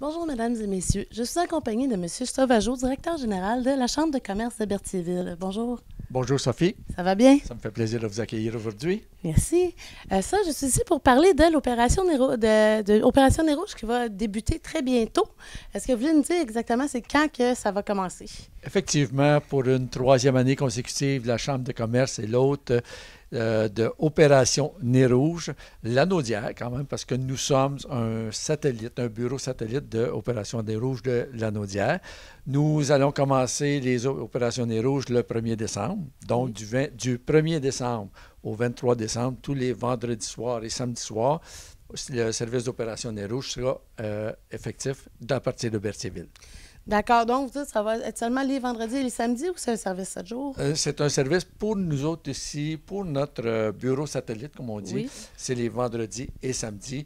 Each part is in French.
Bonjour, mesdames et messieurs. Je suis accompagnée de M. Sauvageau, directeur général de la Chambre de commerce de Berthierville. Bonjour. Bonjour, Sophie. Ça va bien? Ça me fait plaisir de vous accueillir aujourd'hui. Merci. Euh, ça, je suis ici pour parler de l'opération Nez de, qui va débuter très bientôt. Est-ce que vous voulez nous dire exactement c'est quand que ça va commencer? Effectivement, pour une troisième année consécutive, la Chambre de commerce et l'autre euh, de Opération Nez Rouge, l'anodière quand même, parce que nous sommes un satellite, un bureau satellite de Opération Nez Rouge de l'anodière. Nous allons commencer les Opérations Nez Rouge le 1er décembre, donc du, du 1er décembre au 23 décembre, tous les vendredis soirs et samedis soirs le service d'opération Nez-Rouge sera euh, effectif à partir de Berthierville. D'accord. Donc, vous dites, ça va être seulement les vendredis et les samedis ou c'est un service 7 jours? Euh, c'est un service pour nous autres ici, pour notre euh, bureau satellite, comme on dit. C'est les vendredis et samedis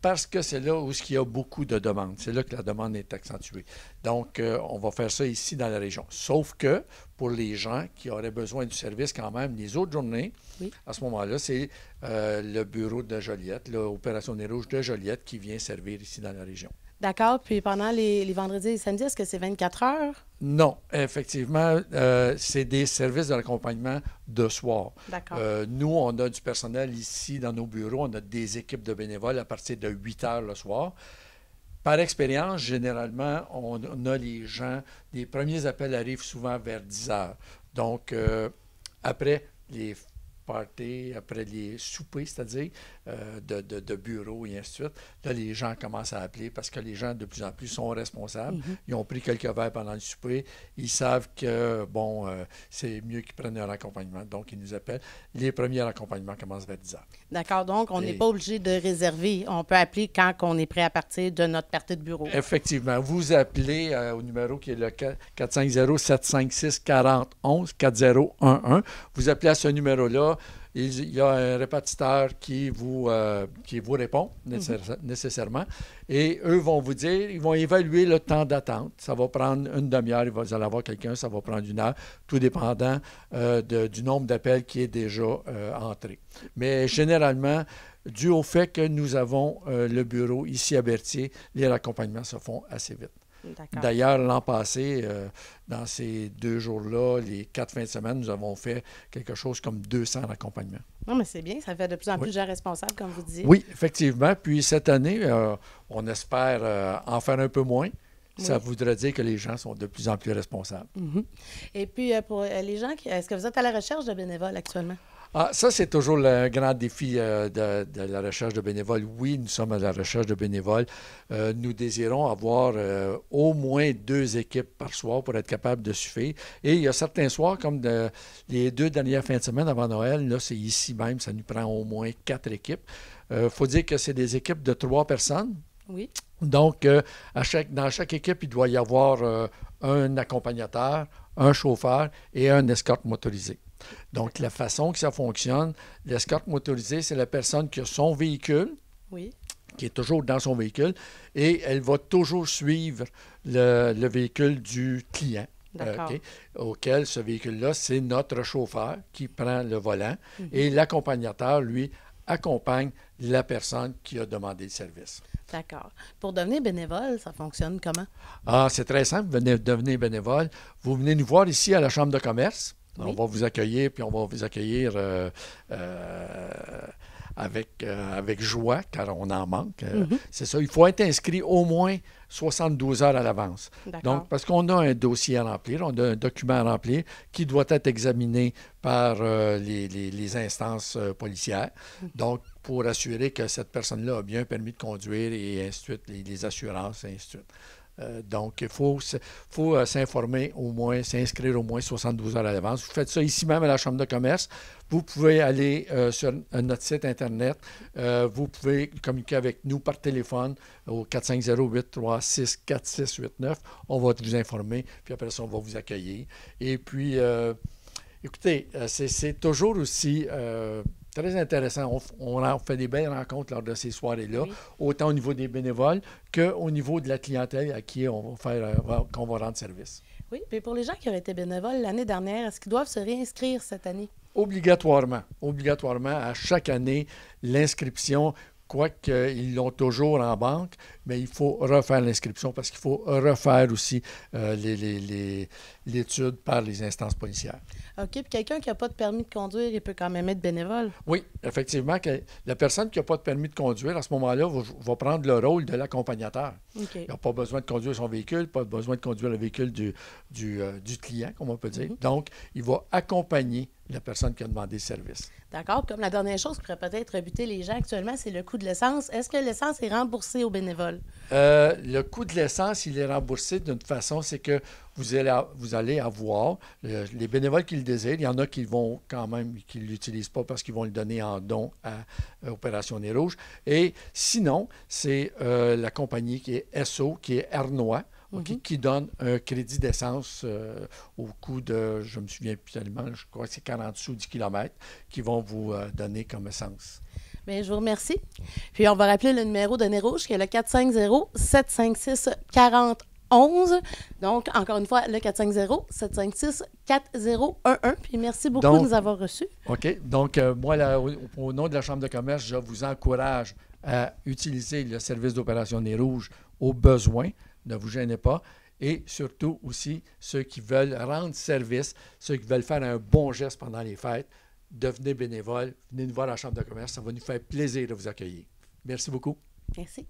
parce que c'est là où il y a beaucoup de demandes. C'est là que la demande est accentuée. Donc, euh, on va faire ça ici dans la région. Sauf que pour les gens qui auraient besoin du service quand même les autres journées, à ce moment-là, c'est le bureau de Joliette, l'Opération des Rouges de Joliette qui vient servir ici dans la région. D'accord. Puis pendant les, vendredis et samedis, est-ce que c'est 24 heures? Non, effectivement, euh, c'est des services de l'accompagnement de soir. D'accord. Euh, nous, on a du personnel ici dans nos bureaux, on a des équipes de bénévoles à partir de 8 heures le soir. Par expérience, généralement, on, a les gens, les premiers appels arrivent souvent vers 10 heures. Donc, euh, après, les parties, après les soupers, c'est-à-dire euh, de, bureaux et ainsi de suite. Là, les gens commencent à appeler parce que les gens, de plus en plus, sont responsables. Mhm. Ils ont pris quelques verres pendant le souper. Ils savent que, bon, euh, c'est mieux qu'ils prennent un accompagnement. Donc, ils nous appellent. Les premiers accompagnements commencent vers 10 ans. D'accord. Donc, on n'est pas obligé de réserver. On peut appeler quand on est prêt à partir de notre partie de bureau. Effectivement. Vous appelez euh, au numéro qui est le 450-756-4011, 4011 Vous appelez à ce numéro-là il y a un répartiteur qui vous, euh, qui vous répond mhm. nécessairement. Et eux vont vous dire, ils vont évaluer le temps d'attente. Ça va prendre une demi-heure, vous allez avoir quelqu'un, ça va prendre une heure, tout dépendant euh, du nombre d'appels qui est déjà euh, entré. Mais généralement, dû au fait que nous avons le bureau ici à Berthier, les raccompagnements se font assez vite. D'ailleurs, l'an passé, euh, dans ces deux jours-là, les quatre fins de semaine, nous avons fait quelque chose comme 200 accompagnements. Non, mais c'est bien, ça fait de plus en plus de gens responsables, comme vous dites. Oui, effectivement. Puis cette année, euh, on espère euh, en faire un peu moins. Ça voudrait dire que les gens sont de plus en plus responsables. Mhm. Et puis, pour les gens, est-ce que vous êtes à la recherche de bénévoles actuellement? Ah, ça, c'est toujours le grand défi euh, de, la recherche de bénévoles. Oui, nous sommes à la recherche de bénévoles. Euh, nous désirons avoir euh, au moins deux équipes par soir pour être capable de suffire. Et il y a certains soirs, comme les deux dernières fins de semaine avant Noël, là, c'est ici même, ça nous prend au moins quatre équipes. Il faut dire que c'est des équipes de trois personnes. Oui. Donc, dans chaque équipe, il doit y avoir un accompagnateur, un chauffeur et un escorte motorisé. Donc, la façon que ça fonctionne, l'escorte motorisée, c'est la personne qui a son véhicule. qui est toujours dans son véhicule, et elle va toujours suivre le, véhicule du client. Euh, auquel ce véhicule-là, c'est notre chauffeur qui prend le volant mhm. et l'accompagnateur, lui, accompagne la personne qui a demandé le service. D'accord. Pour devenir bénévole, ça fonctionne comment? Ah, c'est très simple, venez devenir bénévole. Vous venez nous voir ici à la Chambre de commerce. On va vous accueillir, puis on va vous accueillir euh, euh, euh, avec, joie, car on en manque. Mhm. C'est ça. Il faut être inscrit au moins 72 heures à l'avance. Donc, parce qu'on a un dossier à remplir, on a un document à remplir qui doit être examiné par les, instances policières. Mhm. Donc, pour assurer que cette personne-là a bien permis de conduire et ainsi de suite, les, les assurances et ainsi de suite. Euh, donc, il faut, faut euh, s'informer au moins, s'inscrire au moins 72 heures à l'avance. Vous faites ça ici même à la Chambre de commerce. Vous pouvez aller euh, sur notre site Internet. vous pouvez communiquer avec nous par téléphone au 450-836-4689. On va vous informer, puis après ça, on va vous accueillir. Et puis, écoutez, c'est toujours aussi Très intéressant. On, fait des belles rencontres lors de ces soirées-là, autant au niveau des bénévoles qu'au niveau de la clientèle à qui on va faire euh, rendre service. Oui, mais pour les gens qui ont été bénévoles l'année dernière, est-ce qu'ils doivent se réinscrire cette année? Obligatoirement. Obligatoirement, à chaque année, l'inscription quoique qu'ils l'ont toujours en banque, mais il faut refaire l'inscription parce qu'il faut refaire aussi euh, les l'étude par les instances policières. OK. Puis quelqu'un qui n'a pas de permis de conduire, il peut quand même être bénévole? Oui, effectivement. Que la personne qui n'a pas de permis de conduire, à ce moment-là, va, prendre le rôle de l'accompagnateur. OK. Il n'a pas besoin de conduire son véhicule, pas besoin de conduire le véhicule du, du, euh, client, comme on peut dire. Mm-hmm. Donc, il va accompagner la personne qui a demandé le service. D'accord. Comme la dernière chose qui pourrait peut-être buter les gens actuellement, c'est le coût de l'essence. Est-ce que l'essence est remboursée aux bénévoles? Euh, le coût de l'essence, il est remboursé d'une façon, c'est que vous allez, vous allez avoir les bénévoles qui le désirent. Il y en a qui vont quand même, qui ne l'utilisent pas parce qu'ils vont le donner en don à, Opération Nez Rouge. Et sinon, c'est euh, la compagnie qui est SO, qui est Ernois qui donne un crédit d'essence euh, au coût de, je me souviens plus tellement, je crois que c'est 40 sous 10 km qui vont vous euh, donner comme essence. Bien, je vous remercie. Puis on va rappeler le numéro de Nez Rouge qui est le 450-756-4011. Donc, encore une fois, le 450-756-4011. Puis merci beaucoup de nous avoir reçus. OK. Donc, euh, moi, au, nom de la Chambre de commerce, je vous encourage à utiliser le service d'opération Nez Rouge au besoin ne vous gênez pas. Et surtout aussi, ceux qui veulent rendre service, ceux qui veulent faire un bon geste pendant les fêtes, devenez bénévoles, venez nous voir à la Chambre de commerce, ça va nous faire plaisir de vous accueillir. Merci beaucoup. Merci.